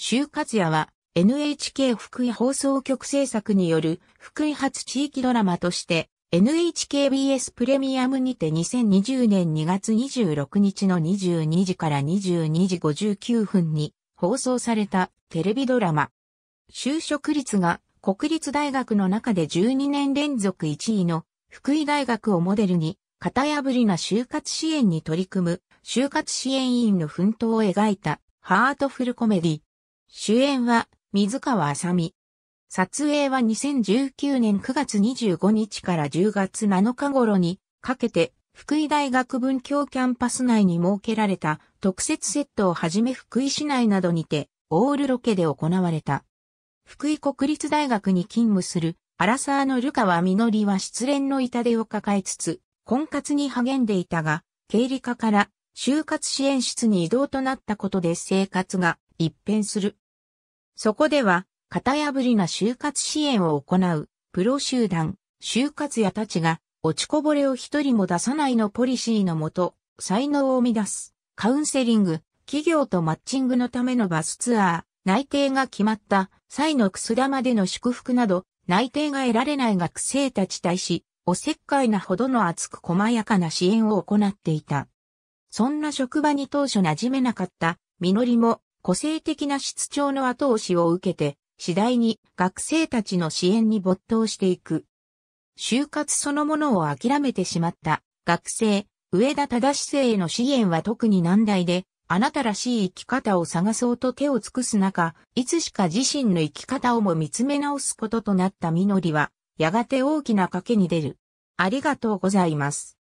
就活やは NHK 福井放送局制作による福井発地域ドラマとして NHKBS プレミアムにて2020年2月26日の22時から22時59分に放送されたテレビドラマ。就職率が国立大学の中で12年連続1位の福井大学をモデルに型破りな就活支援に取り組む就活支援員の奮闘を描いたハートフルコメディ。主演は、水川あさみ。撮影は2019年9月25日から10月7日頃にかけて、福井大学文教キャンパス内に設けられた特設セットをはじめ福井市内などにて、オールロケで行われた。福井国立大学に勤務する、アラサーのルカはミノりは失恋の痛手を抱えつつ、婚活に励んでいたが、経理課から就活支援室に移動となったことで生活が一変する。そこでは、型破りな就活支援を行う、プロ集団、就活屋たちが、落ちこぼれを一人も出さないのポリシーのもと、才能を生み出す、カウンセリング、企業とマッチングのためのバスツアー、内定が決まった際のくす玉での祝福など、内定が得られない学生たち対し、おせっかいなほどの厚く細やかな支援を行っていた。そんな職場に当初馴染めなかった、みのりも個性的な室長の後押しを受けて、次第に学生たちの支援に没頭していく。就活そのものを諦めてしまった学生、上田忠生への支援は特に難題で、あなたらしい生き方を探そうと手を尽くす中、いつしか自身の生き方をも見つめ直すこととなったみのりは、やがて大きな賭けに出る。ありがとうございます。